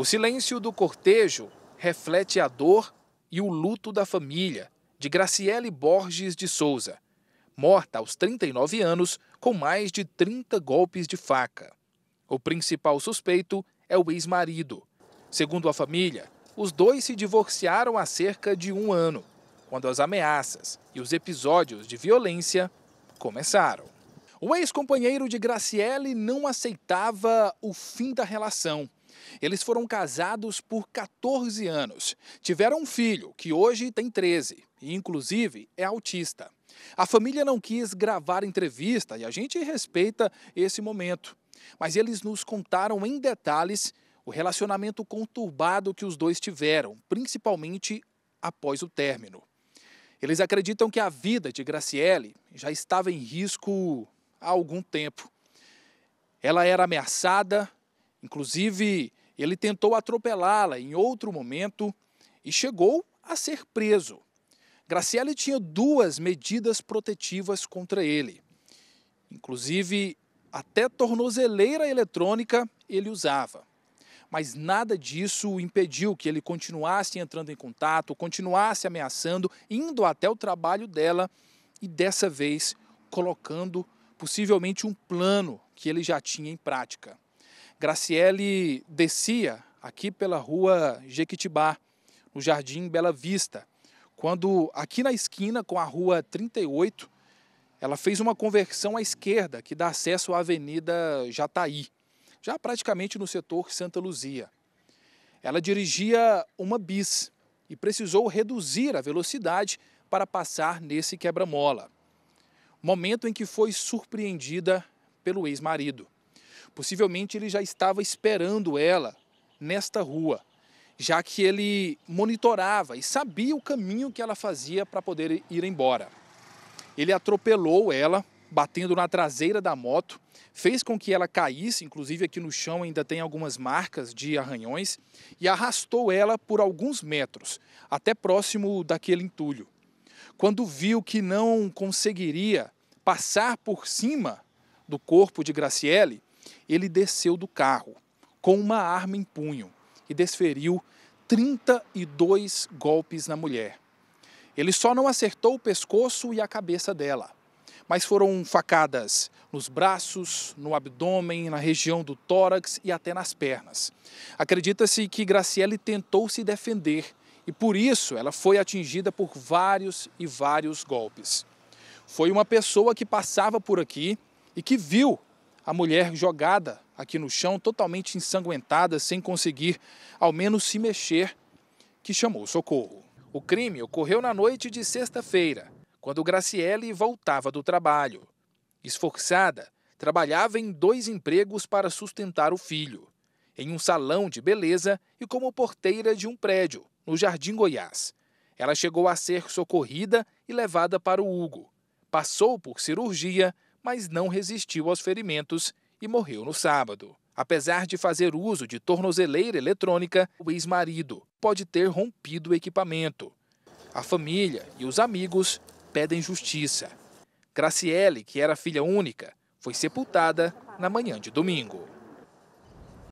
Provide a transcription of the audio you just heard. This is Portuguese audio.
O silêncio do cortejo reflete a dor e o luto da família de Graciele Borges de Souza, morta aos 39 anos com mais de 30 golpes de faca. O principal suspeito é o ex-marido. Segundo a família, os dois se divorciaram há cerca de um ano, quando as ameaças e os episódios de violência começaram. O ex-companheiro de Graciele não aceitava o fim da relação eles foram casados por 14 anos, tiveram um filho, que hoje tem 13, e inclusive é autista. A família não quis gravar entrevista e a gente respeita esse momento. Mas eles nos contaram em detalhes o relacionamento conturbado que os dois tiveram, principalmente após o término. Eles acreditam que a vida de Graciele já estava em risco há algum tempo. Ela era ameaçada, Inclusive, ele tentou atropelá-la em outro momento e chegou a ser preso. Graciele tinha duas medidas protetivas contra ele. Inclusive, até tornozeleira eletrônica ele usava. Mas nada disso impediu que ele continuasse entrando em contato, continuasse ameaçando, indo até o trabalho dela e dessa vez colocando possivelmente um plano que ele já tinha em prática. Graciele descia aqui pela rua Jequitibá, no Jardim Bela Vista, quando aqui na esquina com a rua 38, ela fez uma conversão à esquerda que dá acesso à Avenida Jataí, já praticamente no setor Santa Luzia. Ela dirigia uma bis e precisou reduzir a velocidade para passar nesse quebra-mola. Momento em que foi surpreendida pelo ex-marido. Possivelmente ele já estava esperando ela nesta rua, já que ele monitorava e sabia o caminho que ela fazia para poder ir embora. Ele atropelou ela, batendo na traseira da moto, fez com que ela caísse, inclusive aqui no chão ainda tem algumas marcas de arranhões, e arrastou ela por alguns metros, até próximo daquele entulho. Quando viu que não conseguiria passar por cima do corpo de Graciele, ele desceu do carro com uma arma em punho e desferiu 32 golpes na mulher. Ele só não acertou o pescoço e a cabeça dela, mas foram facadas nos braços, no abdômen, na região do tórax e até nas pernas. Acredita-se que Graciele tentou se defender e por isso ela foi atingida por vários e vários golpes. Foi uma pessoa que passava por aqui e que viu a mulher jogada aqui no chão, totalmente ensanguentada, sem conseguir ao menos se mexer, que chamou socorro. O crime ocorreu na noite de sexta-feira, quando Graciele voltava do trabalho. Esforçada, trabalhava em dois empregos para sustentar o filho, em um salão de beleza e como porteira de um prédio, no Jardim Goiás. Ela chegou a ser socorrida e levada para o Hugo. Passou por cirurgia, mas não resistiu aos ferimentos e morreu no sábado. Apesar de fazer uso de tornozeleira eletrônica, o ex-marido pode ter rompido o equipamento. A família e os amigos pedem justiça. Graciele, que era filha única, foi sepultada na manhã de domingo.